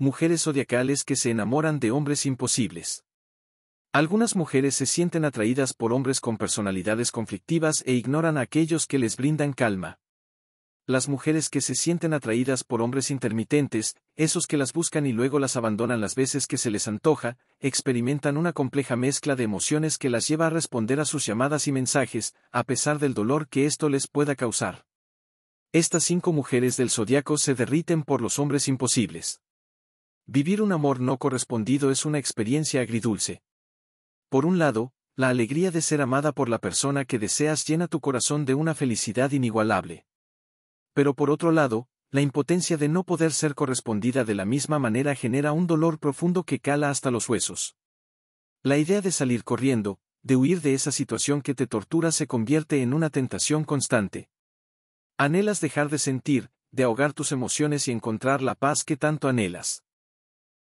mujeres zodiacales que se enamoran de hombres imposibles. Algunas mujeres se sienten atraídas por hombres con personalidades conflictivas e ignoran a aquellos que les brindan calma. Las mujeres que se sienten atraídas por hombres intermitentes, esos que las buscan y luego las abandonan las veces que se les antoja, experimentan una compleja mezcla de emociones que las lleva a responder a sus llamadas y mensajes, a pesar del dolor que esto les pueda causar. Estas cinco mujeres del zodiaco se derriten por los hombres imposibles. Vivir un amor no correspondido es una experiencia agridulce. Por un lado, la alegría de ser amada por la persona que deseas llena tu corazón de una felicidad inigualable. Pero por otro lado, la impotencia de no poder ser correspondida de la misma manera genera un dolor profundo que cala hasta los huesos. La idea de salir corriendo, de huir de esa situación que te tortura se convierte en una tentación constante. Anhelas dejar de sentir, de ahogar tus emociones y encontrar la paz que tanto anhelas.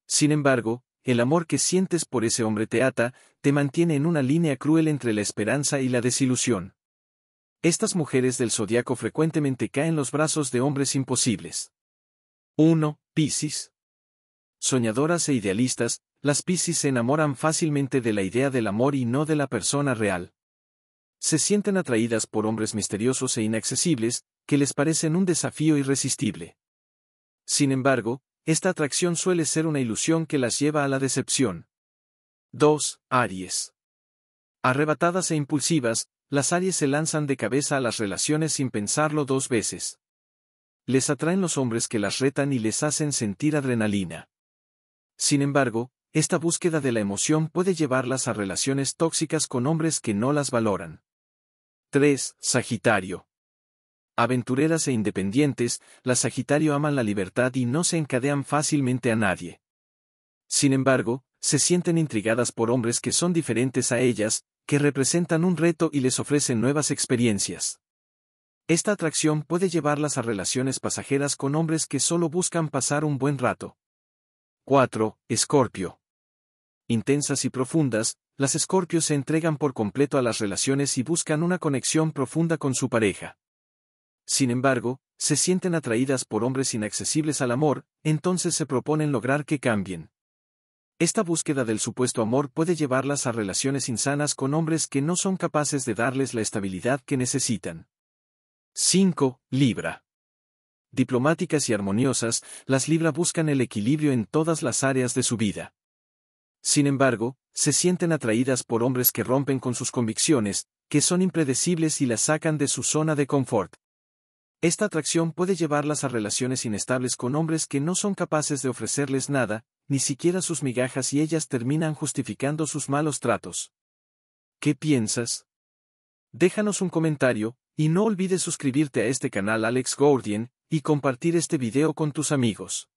Sin embargo, el amor que sientes por ese hombre te ata, te mantiene en una línea cruel entre la esperanza y la desilusión. Estas mujeres del zodiaco frecuentemente caen los brazos de hombres imposibles. 1. Piscis. Soñadoras e idealistas, las Piscis se enamoran fácilmente de la idea del amor y no de la persona real. Se sienten atraídas por hombres misteriosos e inaccesibles, que les parecen un desafío irresistible. Sin embargo, esta atracción suele ser una ilusión que las lleva a la decepción. 2. Aries. Arrebatadas e impulsivas, las Aries se lanzan de cabeza a las relaciones sin pensarlo dos veces. Les atraen los hombres que las retan y les hacen sentir adrenalina. Sin embargo, esta búsqueda de la emoción puede llevarlas a relaciones tóxicas con hombres que no las valoran. 3. Sagitario aventureras e independientes, las Sagitario aman la libertad y no se encadean fácilmente a nadie. Sin embargo, se sienten intrigadas por hombres que son diferentes a ellas, que representan un reto y les ofrecen nuevas experiencias. Esta atracción puede llevarlas a relaciones pasajeras con hombres que solo buscan pasar un buen rato. 4. Escorpio. Intensas y profundas, las escorpios se entregan por completo a las relaciones y buscan una conexión profunda con su pareja. Sin embargo, se sienten atraídas por hombres inaccesibles al amor, entonces se proponen lograr que cambien. Esta búsqueda del supuesto amor puede llevarlas a relaciones insanas con hombres que no son capaces de darles la estabilidad que necesitan. 5. Libra. Diplomáticas y armoniosas, las Libra buscan el equilibrio en todas las áreas de su vida. Sin embargo, se sienten atraídas por hombres que rompen con sus convicciones, que son impredecibles y las sacan de su zona de confort. Esta atracción puede llevarlas a relaciones inestables con hombres que no son capaces de ofrecerles nada, ni siquiera sus migajas y ellas terminan justificando sus malos tratos. ¿Qué piensas? Déjanos un comentario, y no olvides suscribirte a este canal Alex Gordian, y compartir este video con tus amigos.